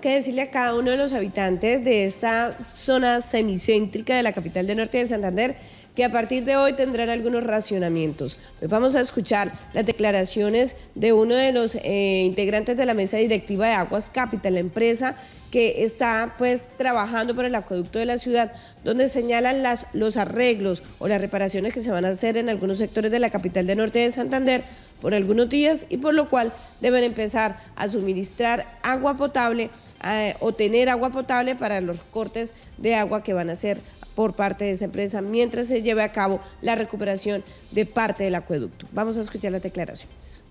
que decirle a cada uno de los habitantes de esta zona semicéntrica de la capital de Norte de Santander que a partir de hoy tendrán algunos racionamientos. Hoy vamos a escuchar las declaraciones de uno de los eh, integrantes de la mesa directiva de Aguas Capital, la empresa que está pues trabajando por el acueducto de la ciudad, donde señalan las, los arreglos o las reparaciones que se van a hacer en algunos sectores de la capital de norte de Santander por algunos días y por lo cual deben empezar a suministrar agua potable eh, obtener o tener agua potable para los cortes de agua que van a ser por parte de esa empresa mientras se lleve a cabo la recuperación de parte del acueducto. Vamos a escuchar las declaraciones.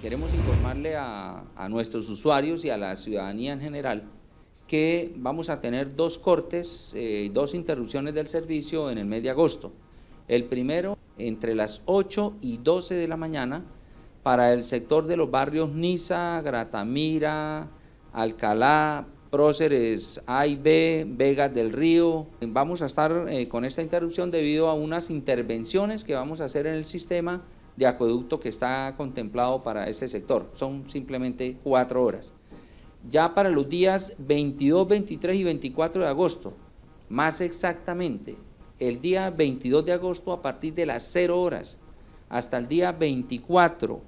Queremos informarle a, nuestros usuarios y a la ciudadanía en general que vamos a tener dos cortes, eh, dos interrupciones del servicio en el mes de agosto. El primero entre las 8 y 12 de la mañana para el sector de los barrios Niza, Gratamira, Alcalá, próceres A y B, Vegas del Río. Vamos a estar eh, con esta interrupción debido a unas intervenciones que vamos a hacer en el sistema de acueducto que está contemplado para ese sector. Son simplemente cuatro horas. Ya para los días 22, 23 y 24 de agosto, más exactamente, el día 22 de agosto a partir de las 0 horas hasta el día 24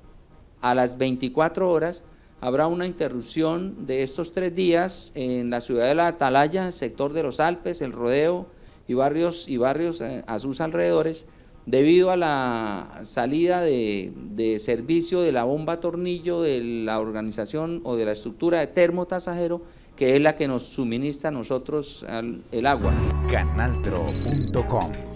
a las 24 horas, habrá una interrupción de estos tres días en la ciudad de la Atalaya, sector de los Alpes, el Rodeo y barrios, y barrios eh, a sus alrededores, debido a la salida de, servicio de la bomba tornillo de la organización o de la estructura de termotasajero, que es la que nos suministra a nosotros el agua. Canaltro.com